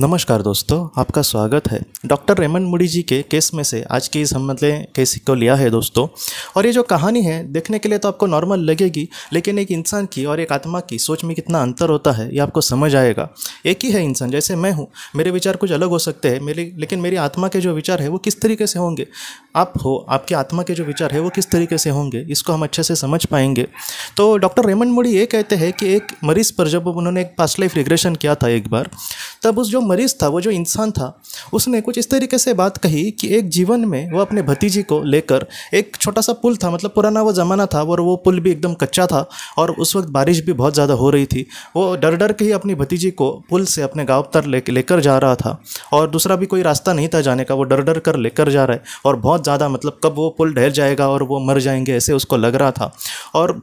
नमस्कार दोस्तों आपका स्वागत है डॉक्टर रेमन मुडी जी के केस में से आज की इस हमले केस को लिया है दोस्तों और ये जो कहानी है देखने के लिए तो आपको नॉर्मल लगेगी लेकिन एक इंसान की और एक आत्मा की सोच में कितना अंतर होता है ये आपको समझ आएगा एक ही है इंसान जैसे मैं हूँ मेरे विचार कुछ अलग हो सकते हैं मेरे लेकिन मेरी आत्मा के जो विचार है वो किस तरीके से होंगे आप हो आपकी आत्मा के जो विचार है वो किस तरीके से होंगे इसको हम अच्छे से समझ पाएंगे तो डॉक्टर रेमन मुडी ये कहते हैं कि एक मरीज़ पर जब उन्होंने एक पास्ट लाइफ रिग्रेशन किया था एक बार तब उस जो मरीज था वो जो इंसान था उसने कुछ इस तरीके से बात कही कि एक जीवन में वो अपने भतीजी को लेकर एक छोटा सा पुल था मतलब पुराना वो ज़माना था और वो पुल भी एकदम कच्चा था और उस वक्त बारिश भी बहुत ज़्यादा हो रही थी वो डर डर के ही अपनी भतीजी को पुल से अपने गाँव तर ले लेकर जा रहा था और दूसरा भी कोई रास्ता नहीं था जाने का वो डर डर कर लेकर जा रहा है और बहुत ज़्यादा मतलब कब वो पुल ढह जाएगा और वो मर जाएंगे ऐसे उसको लग रहा था और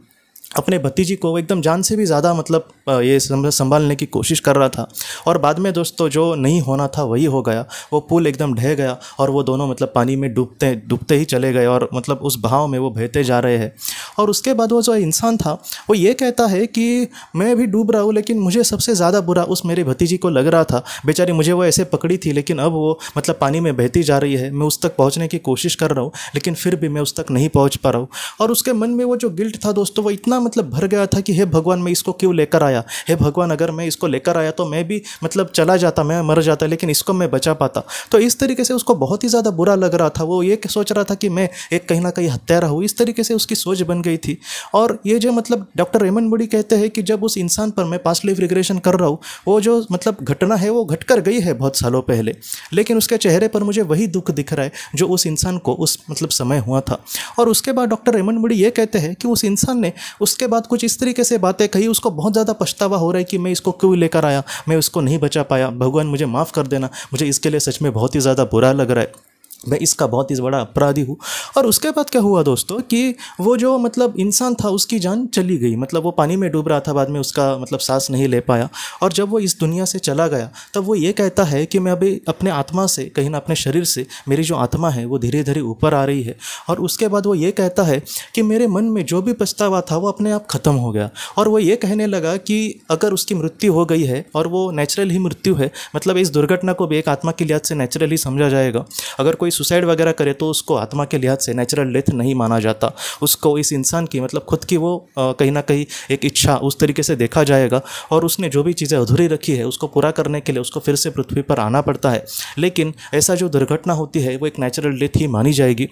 अपने भतीजी को एकदम जान से भी ज़्यादा मतलब ये संभालने की कोशिश कर रहा था और बाद में दोस्तों जो नहीं होना था वही हो गया वो पुल एकदम ढह गया और वो दोनों मतलब पानी में डूबते डूबते ही चले गए और मतलब उस भाव में वो बहते जा रहे हैं और उसके बाद वो जो इंसान था वो ये कहता है कि मैं भी डूब रहा हूँ लेकिन मुझे सबसे ज़्यादा बुरा उस मेरे भतीजी को लग रहा था बेचारी मुझे वो ऐसे पकड़ी थी लेकिन अब वो मतलब पानी में बहती जा रही है मैं उस तक पहुँचने की कोशिश कर रहा हूँ लेकिन फिर भी मैं उस तक नहीं पहुँच पा रहा हूँ और उसके मन में वो जो गिल्ट था दोस्तों वो इतना मतलब भर गया था कि हे भगवान मैं इसको क्यों लेकर आया हे भगवान अगर मैं इसको लेकर आया तो मैं भी मतलब चला जाता मैं मर जाता लेकिन इसको मैं बचा पाता तो इस तरीके से उसको बहुत ही ज़्यादा बुरा लग रहा था वो ये सोच रहा था कि मैं एक कहीं ना कहीं हत्यारा हूँ इस तरीके से उसकी सोच बन गई थी और ये जो मतलब डॉक्टर रेमन बुडी कहते हैं कि जब उस इंसान पर मैं पास्ट लाइफ रिग्रेशन कर रहा हूँ वो जो मतलब घटना है वो घट गई है बहुत सालों पहले लेकिन उसके चेहरे पर मुझे वही दुख दिख रहा है जो उस इंसान को उस मतलब समय हुआ था और उसके बाद डॉक्टर रेमन बुडी ये कहते हैं कि उस इंसान ने उस उसके बाद कुछ इस तरीके से बातें कही उसको बहुत ज़्यादा पछतावा हो रहा है कि मैं इसको क्यों लेकर आया मैं उसको नहीं बचा पाया भगवान मुझे माफ़ कर देना मुझे इसके लिए सच में बहुत ही ज़्यादा बुरा लग रहा है मैं इसका बहुत ही बड़ा अपराधी हूँ और उसके बाद क्या हुआ दोस्तों कि वो जो मतलब इंसान था उसकी जान चली गई मतलब वो पानी में डूब रहा था बाद में उसका मतलब सांस नहीं ले पाया और जब वो इस दुनिया से चला गया तब वो ये कहता है कि मैं अभी अपने आत्मा से कहीं ना अपने शरीर से मेरी जो आत्मा है वो धीरे धीरे ऊपर आ रही है और उसके बाद वो ये कहता है कि मेरे मन में जो भी पछतावा था वो अपने आप ख़त्म हो गया और वो ये कहने लगा कि अगर उसकी मृत्यु हो गई है और वो नेचुरल ही मृत्यु है मतलब इस दुर्घटना को भी एक आत्मा की लिहाज से नेचुरल समझा जाएगा अगर कोई सुसाइड वगैरह करे तो उसको आत्मा के लिहाज से नेचुरल डेथ नहीं माना जाता उसको इस इंसान की मतलब खुद की वो कहीं ना कहीं एक इच्छा उस तरीके से देखा जाएगा और उसने जो भी चीज़ें अधूरी रखी है उसको पूरा करने के लिए उसको फिर से पृथ्वी पर आना पड़ता है लेकिन ऐसा जो दुर्घटना होती है वो एक नेचुरल डेथ ही मानी जाएगी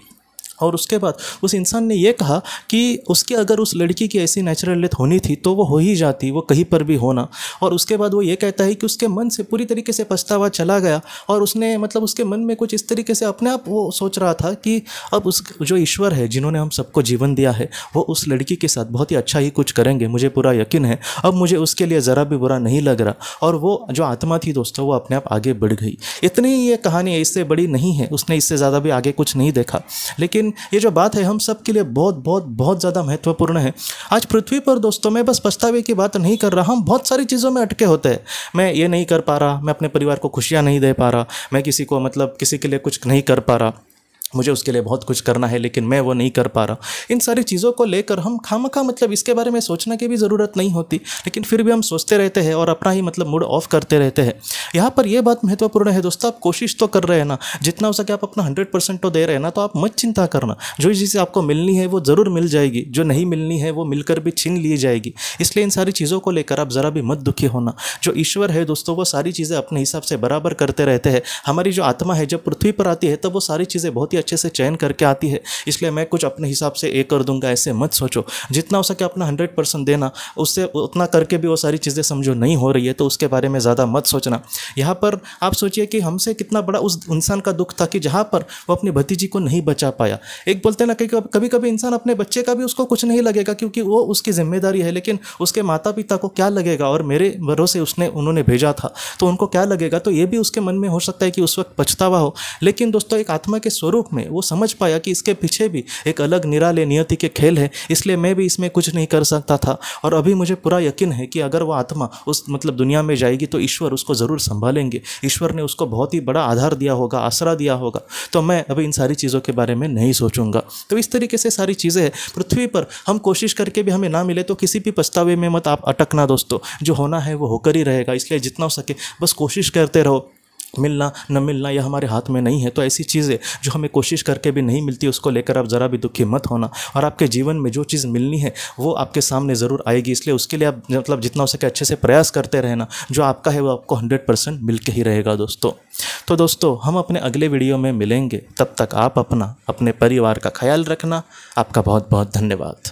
और उसके बाद उस इंसान ने यह कहा कि उसके अगर उस लड़की की ऐसी नेचुरल डेथ होनी थी तो वो हो ही जाती वो कहीं पर भी होना और उसके बाद वो ये कहता है कि उसके मन से पूरी तरीके से पछतावा चला गया और उसने मतलब उसके मन में कुछ इस तरीके से अपने आप वो सोच रहा था कि अब उस जो ईश्वर है जिन्होंने हम सबको जीवन दिया है वो उस लड़की के साथ बहुत ही अच्छा ही कुछ करेंगे मुझे पूरा यकीन है अब मुझे उसके लिए ज़रा भी बुरा नहीं लग रहा और वो जो आत्मा थी दोस्तों वो अपने आप आगे बढ़ गई इतनी ये कहानी इससे बड़ी नहीं है उसने इससे ज़्यादा भी आगे कुछ नहीं देखा लेकिन ये जो बात है हम सब के लिए बहुत बहुत बहुत ज़्यादा महत्वपूर्ण है आज पृथ्वी पर दोस्तों मैं बस पछतावे की बात नहीं कर रहा हम बहुत सारी चीज़ों में अटके होते हैं मैं ये नहीं कर पा रहा मैं अपने परिवार को खुशियाँ नहीं दे पा रहा मैं किसी को मतलब किसी के लिए कुछ नहीं कर पा रहा मुझे उसके लिए बहुत कुछ करना है लेकिन मैं वो नहीं कर पा रहा इन सारी चीज़ों को लेकर हम खाम खा मतलब इसके बारे में सोचने की भी ज़रूरत नहीं होती लेकिन फिर भी हम सोचते रहते हैं और अपना ही मतलब मूड ऑफ करते रहते हैं यहाँ पर यह बात महत्वपूर्ण है दोस्तों आप कोशिश तो कर रहे हैं ना जितना हो सके आप अपना हंड्रेड परसेंट तो दे रहे हैं ना तो आप मत चिंता करना जो चीज़ें आपको मिलनी है वो ज़रूर मिल जाएगी जो नहीं मिलनी है वो मिलकर भी छीन ली जाएगी इसलिए इन सारी चीज़ों को लेकर आप ज़रा भी मत दुखी होना जो ईश्वर है दोस्तों वो सारी चीज़ें अपने हिसाब से बराबर करते रहते हैं हमारी जो आत्मा है जब पृथ्वी पर आती है तब वो सारी चीज़ें बहुत ही अच्छे से चयन करके आती है इसलिए मैं कुछ अपने हिसाब से ए कर दूंगा ऐसे मत सोचो जितना हो सके अपना हंड्रेड परसेंट देना उससे उतना करके भी वो सारी चीज़ें समझो नहीं हो रही है तो उसके बारे में ज़्यादा मत सोचना यहाँ पर आप सोचिए कि हमसे कितना बड़ा उस इंसान का दुख था कि जहाँ पर वो अपनी भतीजी को नहीं बचा पाया एक बोलते ना कि कभी कभी इंसान अपने बच्चे का भी उसको कुछ नहीं लगेगा क्योंकि वो उसकी जिम्मेदारी है लेकिन उसके माता पिता को क्या लगेगा और मेरे भरोसे उसने उन्होंने भेजा था तो उनको क्या लगेगा तो ये भी उसके मन में हो सकता है कि उस वक्त पछतावा हो लेकिन दोस्तों एक आत्मा के स्वरूप में वो समझ पाया कि इसके पीछे भी एक अलग निराले नियति के खेल है इसलिए मैं भी इसमें कुछ नहीं कर सकता था और अभी मुझे पूरा यकीन है कि अगर वह आत्मा उस मतलब दुनिया में जाएगी तो ईश्वर उसको ज़रूर संभालेंगे ईश्वर ने उसको बहुत ही बड़ा आधार दिया होगा आसरा दिया होगा तो मैं अभी इन सारी चीज़ों के बारे में नहीं सोचूंगा तो इस तरीके से सारी चीज़ें हैं पृथ्वी पर हम कोशिश करके भी हमें ना मिले तो किसी भी पछतावे में मत आप अटकना दोस्तों जो होना है वो होकर ही रहेगा इसलिए जितना हो सके बस कोशिश करते रहो मिलना न मिलना यह हमारे हाथ में नहीं है तो ऐसी चीज़ें जो हमें कोशिश करके भी नहीं मिलती उसको लेकर आप ज़रा भी दुखी मत होना और आपके जीवन में जो चीज़ मिलनी है वो आपके सामने ज़रूर आएगी इसलिए उसके लिए आप मतलब जितना हो सके अच्छे से प्रयास करते रहना जो आपका है वो आपको हंड्रेड परसेंट मिल के ही रहेगा दोस्तों तो दोस्तों हम अपने अगले वीडियो में मिलेंगे तब तक आप अपना अपने परिवार का ख्याल रखना आपका बहुत बहुत धन्यवाद